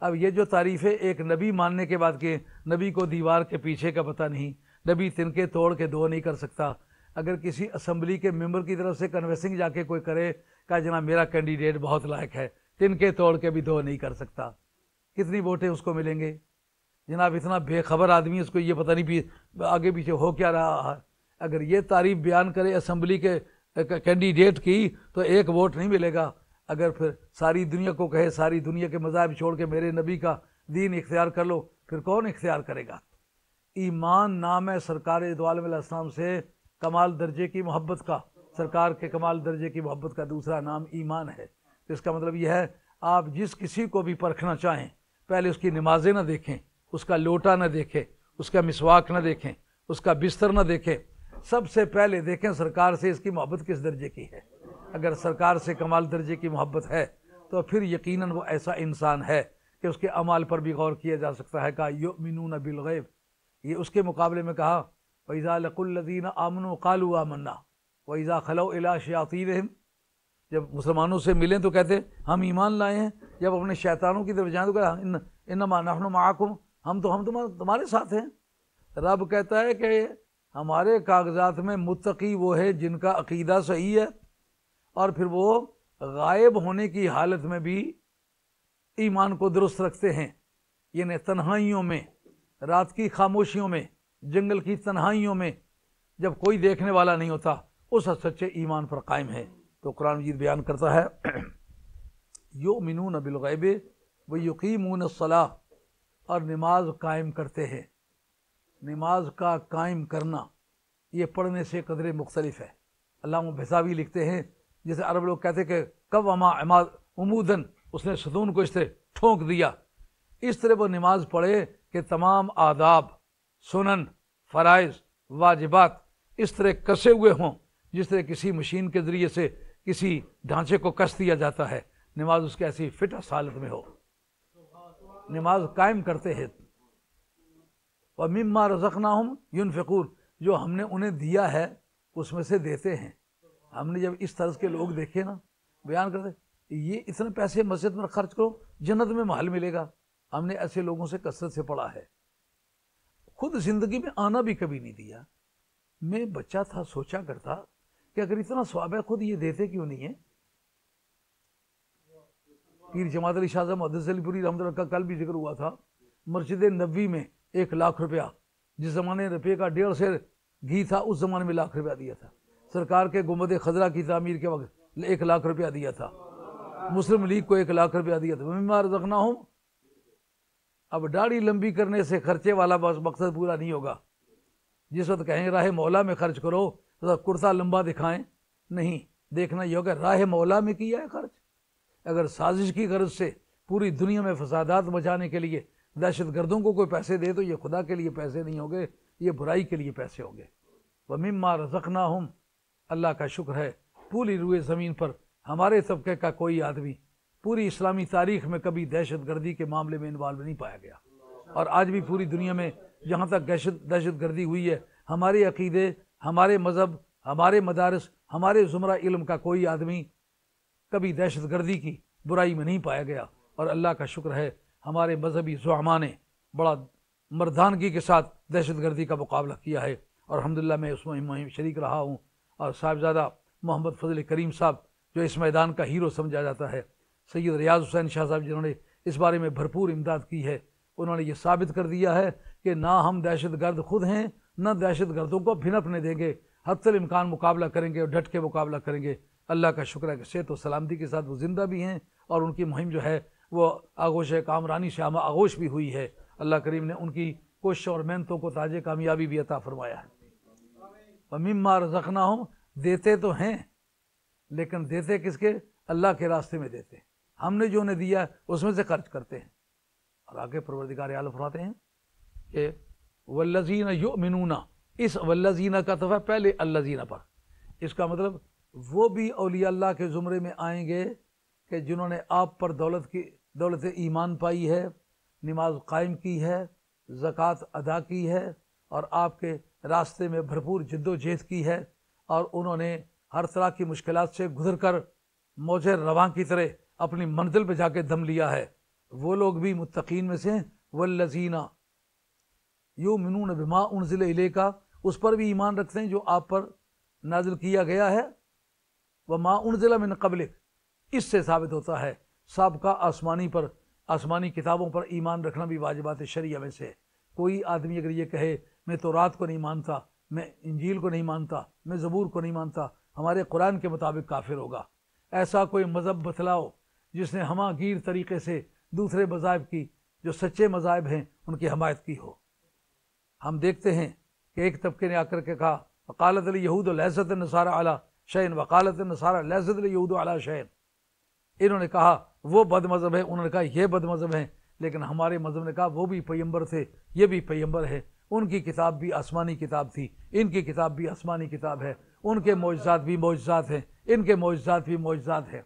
अब ये जो तारीफ़ है एक नबी मानने के बाद के नबी को दीवार के पीछे का पता नहीं नबी तिनके तोड़ के दो नहीं कर सकता अगर किसी असम्बली के मेम्बर की तरफ से कन्वेंसिंग जाके कोई करे का जनाब मेरा कैंडिडेट बहुत लायक है तिनके तोड़ के भी दो नहीं कर सकता कितनी वोटें उसको मिलेंगे जनाब इतना बेखबर आदमी उसको ये पता नहीं आगे पीछे हो क्या रहा है अगर ये तारीफ बयान करे असम्बली के कैंडिडेट की तो एक वोट नहीं मिलेगा अगर फिर सारी दुनिया को कहे सारी दुनिया के मजाब छोड़ के मेरे नबी का दीन इख्तियार कर लो फिर कौन इख्तियार करेगा ईमान नाम है सरकार दोआलम से कमाल दर्जे की मोहब्बत का सरकार के कमाल दर्जे की मोहब्बत का दूसरा नाम ईमान है तो इसका मतलब यह है आप जिस किसी को भी परखना चाहें पहले उसकी नमाजें ना देखें उसका लोटा ना देखें उसका मिसवाक ना देखें उसका बिस्तर ना देखें सबसे पहले देखें सरकार से इसकी मोहब्बत किस दर्जे की है अगर सरकार से कमाल दर्जे की मोहब्बत है तो फिर यकीनन वो ऐसा इंसान है कि उसके अमाल पर भी गौर किया जा सकता है कहा यो मिनून बिलगैब ये उसके मुकाबले में कहा वैज़ा लकुल्लदीन आमन कालू आमन्ना वैज़ा खलो अला शयातीन जब मुसलमानों से मिलें तो कहते हम ईमान लाए हैं जब अपने शैतानों की तरफ जाएँ तो कहा इन इन माकुम हम तो हम तुम्हारे तुम्हारे साथ हैं रब कहता है कि हमारे कागजात में मुतकी वो है जिनका अकीदा सही है और फिर वो गायब होने की हालत में भी ईमान को दुरुस्त रखते हैं यानी तन्हाइयों में रात की खामोशियों में जंगल की तन्हाइयों में जब कोई देखने वाला नहीं होता उस सच्चे ईमान पर कायम है तो कुरान मजीद बयान करता है यो मिनून बिलगैब व यकीमून सलाह और नमाज कायम करते हैं नमाज का कायम करना ये पढ़ने से कदरे मुख्तलिफ है अल्लाह भसावी लिखते हैं जैसे अरब लोग कहते कि कब अमा अमाद उमूदन उसने सतून को इससे ठोंक दिया इस तरह वो नमाज पढ़े कि तमाम आदाब सुनन फ़राइज़ वाजिबात इस तरह कसे हुए हों जिस तरह किसी मशीन के ज़रिए से किसी ढांचे को कस दिया जाता है नमाज उसके ऐसी फिट हालत में हो नमाज कायम करते हैं और मिम्मा रजकना हम यून फ़कूर जो हमने उन्हें दिया है उसमें से देते हैं हमने जब इस तरह के लोग देखे ना बयान करते ये इतने पैसे मस्जिद में खर्च करो जन्नत में माल मिलेगा हमने ऐसे लोगों से कसरत से पढ़ा है खुद जिंदगी में आना भी कभी नहीं दिया मैं बच्चा था सोचा करता कि अगर इतना स्वाब है खुद ये देते क्यों नहीं है पीर जमात अली शाहजा अलीपुरी रहमत का कल भी जिक्र हुआ था मस्जिद नबी में एक लाख रुपया जिस ज़माने रुपये का डेढ़ से घी था उस ज़माने में लाख रुपया दिया था सरकार के गुमद खजरा की तमीर के वक्त एक लाख रुपया दिया था मुस्लिम लीग को एक लाख रुपया दिया था मार रखना हूँ अब दाढ़ी लंबी करने से खर्चे वाला बस मकसद पूरा नहीं होगा जिस वक्त कहेंगे राह मौला में खर्च करो तो कुर्ता लंबा दिखाएं नहीं देखना ये होगा राह मौला में किया है खर्च अगर साजिश की गर्ज से पूरी दुनिया में फसादात मचाने के लिए दहशत गर्दों को कोई पैसे दे तो ये खुदा के लिए पैसे नहीं होंगे ये बुराई के लिए पैसे होंगे वमीम मार रखना हम अल्लाह का शुक्र है पूरी रुए ज़मीन पर हमारे तबके का कोई आदमी पूरी इस्लामी तारीख में कभी दहशत गर्दी के मामले में इन्वॉल्व नहीं पाया गया और आज भी पूरी दुनिया में जहाँ तक दहशत दहशत गर्दी हुई है हमारे अकीदे हमारे मज़हब हमारे मदारस हमारे ज़ुमरा इल्म का कोई आदमी कभी दहशत गर्दी की बुराई में नहीं पाया गया और अल्लाह का शुक्र है हमारे मजहबी जुआमा ने बड़ा मर्दानगी के साथ दहशत गर्दी का मुकाबला किया है और अलहमदिल्ला मैं उसमें शरीक रहा हूँ और साहबजादा मोहम्मद फजल करीम साहब जो इस मैदान का हीरो समझा जाता है सैयद रियाज हुसैन शाह साहब जिन्होंने इस बारे में भरपूर इमदाद की है उन्होंने ये साबित कर दिया है कि ना हम दहशत गर्द खुद हैं न दहशत गर्दों को भिनपने देंगे हतल इम्कान मुकाबला करेंगे और डट के मुकाबला करेंगे अल्लाह का शुक्र है कि सेहत व सलामती के साथ वो ज़िंदा भी हैं और उनकी मुहिम जो है वो आगोश कामरानी श्यामा आगोश भी हुई है अल्लाह करीम ने उनकी कोशिश और मेहनतों को ताजे कामयाबी भी अता फरमाया है मार रखना हो देते तो हैं लेकिन देते किसके अल्लाह के रास्ते में देते हमने जो उन्हें दिया उसमें से खर्च करते हैं और आगे परवरदिगार आल फरमाते हैं कि वल्लजीना यो मिनूना इस वल्लजीना का तफा पहले अल्लाजीना पर इसका मतलब वो भी अलिया अल्लाह के ज़ुमरे में आएंगे कि जिन्होंने आप पर दौलत की दौलत ईमान पाई है नमाज कायम की है ज़क़़त अदा की है और आपके रास्ते में भरपूर जद्दोजहद की है और उन्होंने हर तरह की मुश्किल से गुजर कर मोजे रवा की तरह अपनी मंजिल पर जाके दम लिया है वो लोग भी मुतकीन में से हैं वह लजीना नबिमा उन ज़िले इले का उस पर भी ईमान रखते हैं जो आप पर नाजिल किया गया है वह माँ जिला में कबलिक इससे साबित होता है सबका आसमानी पर आसमानी किताबों पर ईमान रखना भी वाजिबात शरिया में से कोई आदमी अगर ये कहे मैं तो रात को नहीं मानता मैं इंजील को नहीं मानता मैं ज़बूर को नहीं मानता हमारे कुरान के मुताबिक काफिर होगा ऐसा कोई मज़हब बतलाओ जिसने हमागीर तरीके से दूसरे मज़ाहब की जो सच्चे मज़ाहब हैं उनकी हमायत की हो हम देखते हैं कि एक तबके ने आकर के कहा वकालत यहूद लहजत नसारा अला शैन वकालत नसारा लहजत यहूद अला शैन इन्होंने कहा वो बद मज़हब है उन्होंने कहा यह बद मज़हब है लेकिन हमारे मज़हब ने कहा वो भी पैम्बर थे ये भी पैम्बर है उनकी किताब भी आसमानी किताब थी इनकी किताब भी आसमानी किताब है उनके मोजात भी मुआजात हैं इनके मुआजात भी मोजात हैं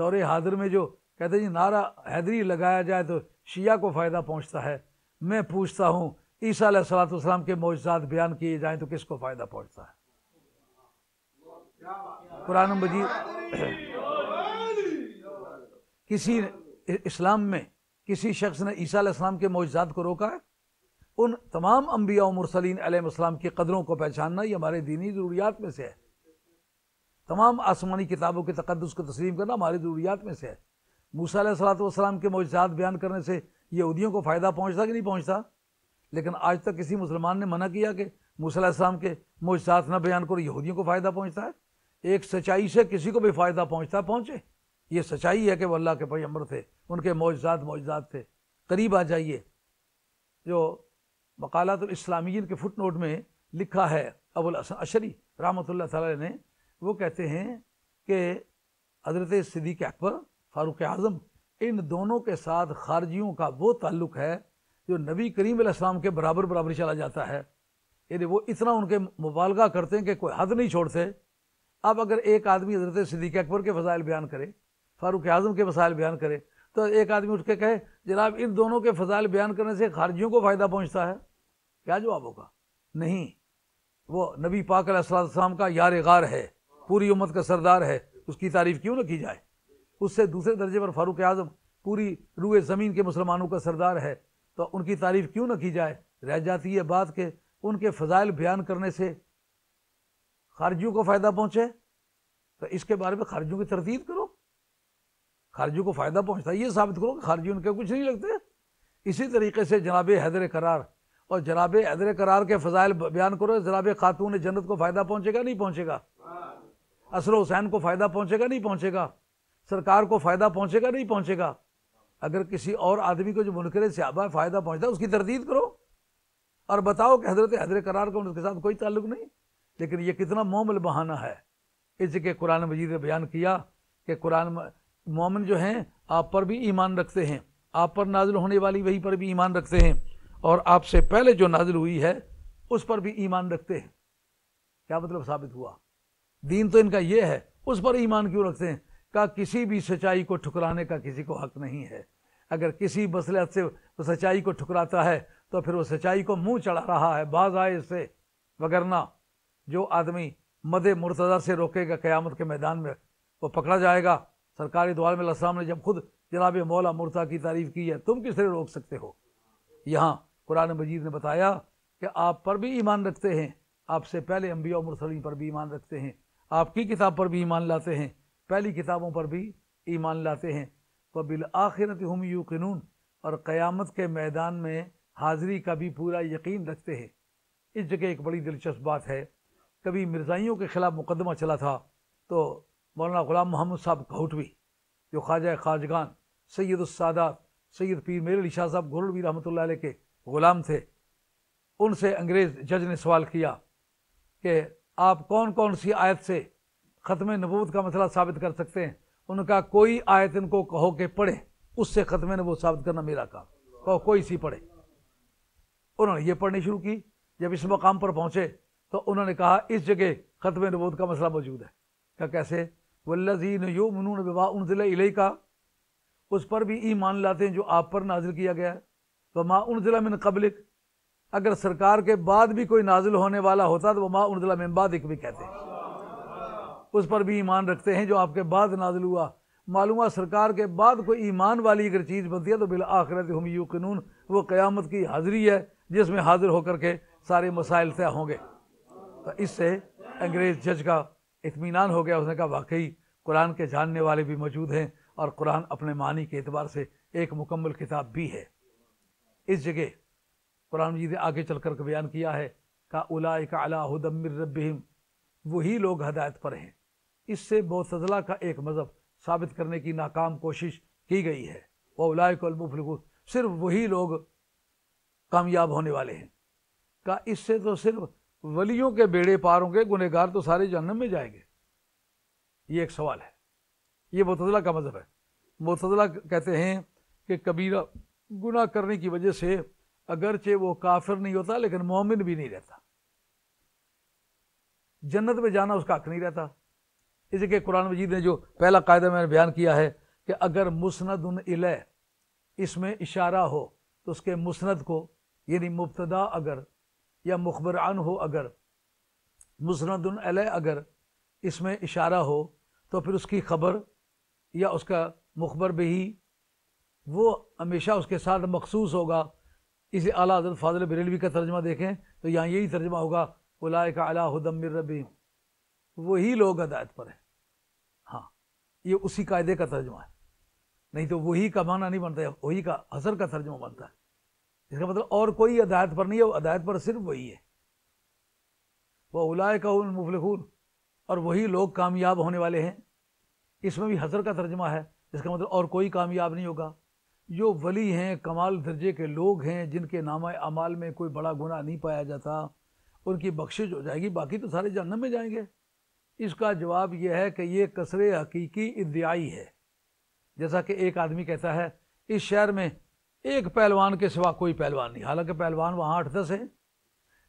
दौरे हाजिर में जो कहते हैं नारा हैदरी लगाया जाए तो शिया को फ़ायदा पहुँचता है मैं पूछता हूँ ईसा सलाम के मुआजात बयान किए जाए तो किसको फ़ायदा पहुँचता है कुरान मजीद किसी इस्लाम में किसी शख्स ने ईसा के मुआजात को रोका है उन तमाम अम्बिया मुरसलिन की कदरों को पहचानना ये हमारे दीनी ज़रूरियात में से है तमाम आसमानी किताबों के तकदस को तस्लीम करना हमारी ज़रूरियात में से है मूसा सलाम के मौजात बयान करने से यहूदियों को फ़ायदा पहुँचता कि नहीं पहुँचता लेकिन आज तक किसी मुसलमान ने मना किया कि मूसम के मौजात न बयान करो यहूदियों को फ़ायदा पहुँचता है एक सच्चाई से किसी को भी फ़ायदा पहुँचता पहुँचे ये सच्चाई है कि वह अल्लाह के पैम्बर थे उनके मौजात मौजात थे करीब आ जाइए जो मकालतलामीन के फुट नोट में लिखा है अबुल अशरी रामत ने वो कहते हैं कि हजरत सिद्दीक अकबर फ़ारूक आज़म इन दोनों के साथ खारजियों का वो ताल्लुक है जो नबी करीम के बराबर बराबर चला जाता है यानी वो इतना उनके मुबालगा करते हैं कि कोई हद नहीं छोड़ते अब अगर एक आदमी हजरत सिद्दीक अकबर के फजाइल बयान करे फ़ारूक आज़म के फसायल बयान करे तो एक आदमी उठ के कहे जनाब इन दोनों के फजाइल बयान करने से खारजियों को फ़ायदा पहुँचता है क्या जवाब होगा नहीं वो नबी पाक सलाम का यार गार है पूरी उम्मत का सरदार है उसकी तारीफ क्यों ना की जाए उससे दूसरे दर्जे पर फारूक आजम पूरी रूए ज़मीन के मुसलमानों का सरदार है तो उनकी तारीफ क्यों ना की जाए रह जाती है बात के उनके फ़जाइल बयान करने से खारजियों को फ़ायदा पहुँचे तो इसके बारे में खारजियों की तरतीब करो खारजियों को फ़ायदा पहुँचता ये साबित करो कि खारजी उनके कुछ नहीं लगते इसी तरीके से जनाब हैदर करार और जनाब अदर करार के फ़जाइल बयान करो जनाब खातून जन्नत को फ़ायदा पहुँचेगा नहीं पहुँचेगा असर हुसैन को फ़ायदा पहुँचेगा नहीं पहुँचेगा सरकार को फ़ायदा पहुँचेगा नहीं पहुँचेगा अगर किसी और आदमी को जो मुनकर सहाबा फ़ायदा पहुँचता उसकी तरदीद करो और बताओ कि हजरत हजर करार का उनके साथ कोई ताल्लुक नहीं लेकिन ये कितना मोमल बहाना है इसके कुरान मजीद ने बयान किया कि कुरान मोमन जो हैं आप पर भी ईमान रखते हैं आप पर नाजुल होने वाली वही पर भी ईमान रखते हैं और आपसे पहले जो नाजिल हुई है उस पर भी ईमान रखते हैं क्या मतलब साबित हुआ दीन तो इनका यह है उस पर ईमान क्यों रखते हैं का किसी भी सच्चाई को ठुकराने का किसी को हक नहीं है अगर किसी मसलत से वो सच्चाई को ठुकराता है तो फिर वो सच्चाई को मुंह चढ़ा रहा है बाज आए से वगरना जो आदमी मद मुर्तजा से रोकेगा क़यामत के मैदान में वो पकड़ा जाएगा सरकारी द्वार में ने जब खुद जनाब मौला मुर्ता की तारीफ़ की है तुम किस तरह रोक सकते हो यहाँ कुरान मजीद ने बताया कि आप पर भी ईमान रखते हैं आपसे पहले अम्बिया मुरसली पर भी ईमान रखते हैं आपकी किताब पर भी ईमान लाते हैं पहली किताबों पर भी ईमान लाते हैं तो बिल आखिरत हम यू क़नून और क़यामत के मैदान में हाज़िरी का भी पूरा यकीन रखते हैं इस जगह एक बड़ी दिलचस्प बात है कभी मिर्ज़ाइयों के ख़िलाफ़ मुकदमा चला था तो मौलाना ग़ुलाम मोहम्मद साहब घोटवी जो ख्वाजा खाजगान सैद सादात सैद पीर मेर अली शाह साहब घोलवी रहमत के गुलाम थे उनसे अंग्रेज़ जज ने सवाल किया कि आप कौन कौन सी आयत से ख़त्म नबूत का मसला साबित कर सकते हैं उनका कोई आयत इनको कहो के पढ़े उससे ख़त्म नबूत साबित करना मेरा काम कहो कोई सी पढ़े उन्होंने ये पढ़नी शुरू की जब इस मकाम पर पहुँचे तो उन्होंने कहा इस जगह ख़त्म नबूत का मसला मौजूद है क्या कैसे वल्लजीन यो मनून विवाह उनजिल का उस पर भी ईमान लाते हैं जो आप पर नाजिल किया गया है वमा जिला मिन कबलिक अगर सरकार के बाद भी कोई नाजिल होने वाला होता तो वमा उनजिला मिन बादिक भी कहते हैं उस पर भी ईमान रखते हैं जो आपके बाद नाजिल हुआ मालूम सरकार के बाद कोई ईमान वाली अगर चीज़ बनती है तो बिल आखिरत हम यू कानून वो क़्यामत की हाजिरी है जिसमें हाजिर होकर के सारे मसाइल तय होंगे तो इससे अंग्रेज़ जज का इतमान हो गया उसने कहा वाकई कुरान के जानने वाले भी मौजूद हैं और कुरान अपने मानी के अतबार से एक मुकम्मल किताब भी है इस जगह कुरान मजीद आगे चल कर बयान किया है का उलाय का अलाहदमिर रबिम वही लोग हदायत पर हैं इससे मोतजला का एक मज़हब साबित करने की नाकाम कोशिश की गई है वह उलायकलमुफलकूस सिर्फ वही लोग कामयाब होने वाले हैं का इससे तो सिर्फ वलियों के बेड़े पार होंगे गुनहगार तो सारे जन्म में जाएंगे ये एक सवाल है ये मोतजला का मज़हब है मोतजला कहते हैं कि कबीरा गुना करने की वजह से अगरचे वो काफिर नहीं होता लेकिन मोमिन भी नहीं रहता जन्नत में जाना उसका हक नहीं रहता इसी के कुरान मजीद ने जो पहला कायदा मैंने बयान किया है कि अगर मुस्ंद इले इसमें इशारा हो तो उसके मुस्ंद को यानी मुबतदा अगर या मुखबरान हो अगर मुस्ंद अल अगर इसमें इशारा हो तो फिर उसकी खबर या उसका मुखबर भी वो हमेशा उसके साथ मखसूस होगा इसे अला हजरत फाजल बरेलवी का तर्जमा देखें तो यहाँ यही तर्जमा होगा उलाय का अला हदमिर रबी वही लोग हदायत पर हैं हाँ ये उसी कायदे का तर्जमा है नहीं तो वही का माना नहीं बनता है वही का हज़र का तर्जमा बनता है इसका मतलब और कोई अदायत पर नहीं है अदायत पर सिर्फ वही है वह उलाय का मुफलखून और वही लोग कामयाब होने वाले हैं इसमें भी हजर का तर्जमा है इसका मतलब और कोई कामयाब नहीं होगा जो वली हैं कमाल दर्जे के लोग हैं जिनके नाम अमाल में कोई बड़ा गुना नहीं पाया जाता उनकी बख्शिश हो जाएगी बाकी तो सारे जहनम में जाएंगे इसका जवाब यह है कि ये कसर हकीकी इद्याई है जैसा कि एक आदमी कहता है इस शहर में एक पहलवान के सिवा कोई पहलवान नहीं हालांकि पहलवान वहाँ आठ दस हैं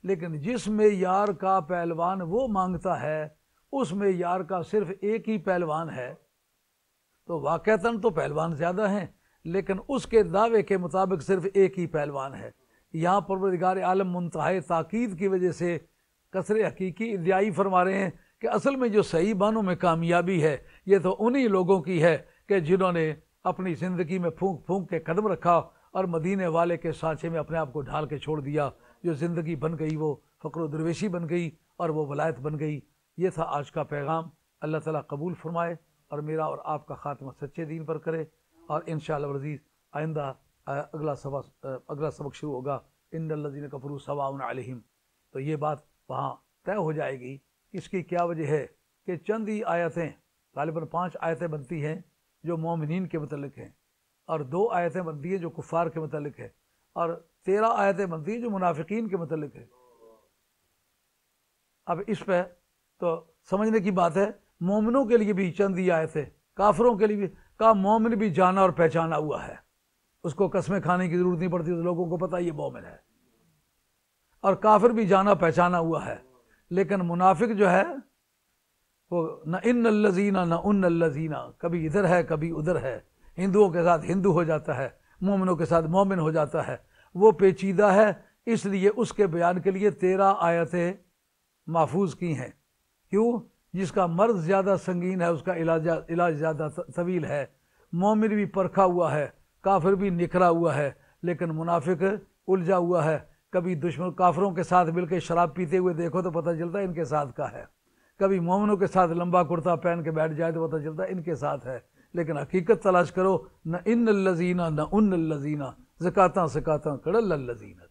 लेकिन जिस यार का पहलवान वो मांगता है उस यार का सिर्फ एक ही पहलवान है तो वाक़ता तो पहलवान ज़्यादा हैं लेकिन उसके दावे के मुताबिक सिर्फ एक ही पहलवान है यहाँ परवरदिगार आलम मुंतहा ताक़द की वजह से कसर हकीकी इद्याई फरमा रहे हैं कि असल में जो सही बानों में कामयाबी है ये तो उन्हीं लोगों की है कि जिन्होंने अपनी ज़िंदगी में फूंक फूंक के कदम रखा और मदीने वाले के सांचे में अपने आप को ढाल के छोड़ दिया जो ज़िंदगी बन गई वो फ़क्र दरवेशी बन गई और वो वलायत बन गई ये था आज का पैगाम अल्लाह ताला कबूल फरमाए और मेरा और आपका ख़ात्मा सच्चे दिन पर करे और इन शजीज़ आइंदा अगला सबक अगला सबक शुरू होगा इन लजीन कफरू सवाउन आलिम तो ये बात वहाँ तय हो जाएगी इसकी क्या वजह है कि चंद ही आयतें गालिबा पाँच आयतें बनती हैं जो मोमिन के मतलब हैं और दो आयतें बनती हैं जो कुफ़ार के मतलब है और तेरह आयतें बनती हैं जो मुनाफिकीन के मतलब है अब इस पर तो समझने की बात है मोमिनों के लिए भी चंद ही आयतें काफरों के लिए भी का मोमिन भी जाना और पहचाना हुआ है उसको कस्में खाने की जरूरत नहीं पड़ती तो लोगों को पता ये मोमिन है और काफिर भी जाना पहचाना हुआ है लेकिन मुनाफिक जो है वो न इन लजीना न उन लजीना कभी इधर है कभी उधर है हिंदुओं के साथ हिंदू हो जाता है मोमिनों के साथ मोमिन हो जाता है वो पेचीदा है इसलिए उसके बयान के लिए तेरह आयतें महफूज की हैं क्यों जिसका मर्ज ज़्यादा संगीन है उसका इलाज इलाज ज़्यादा तवील है मोमिन भी परखा हुआ है काफिर भी निखरा हुआ है लेकिन मुनाफिक उलझा हुआ है कभी दुश्मन काफरों के साथ मिलकर शराब पीते हुए देखो तो पता चलता है इनके साथ का है कभी मोमिनों के साथ लंबा कुर्ता पहन के बैठ जाए तो पता चलता है इनके साथ है लेकिन हकीकत तलाश करो न इन लजीना न उन लजीना जक़ाता सकाता कड़ल लजीना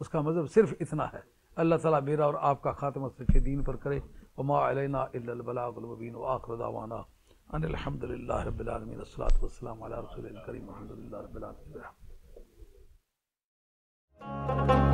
उसका मज़हब सिर्फ इतना है अल्लाह ताला मेरा और आपका खात्मा सच्चे दीन पर करे وما علينا إلا البلاغ المبين وآخر دعوانا أن الحمد لله رب العالمين الصلاة والسلام على رسول الكريم الحمد لله رب العالمين Thank you.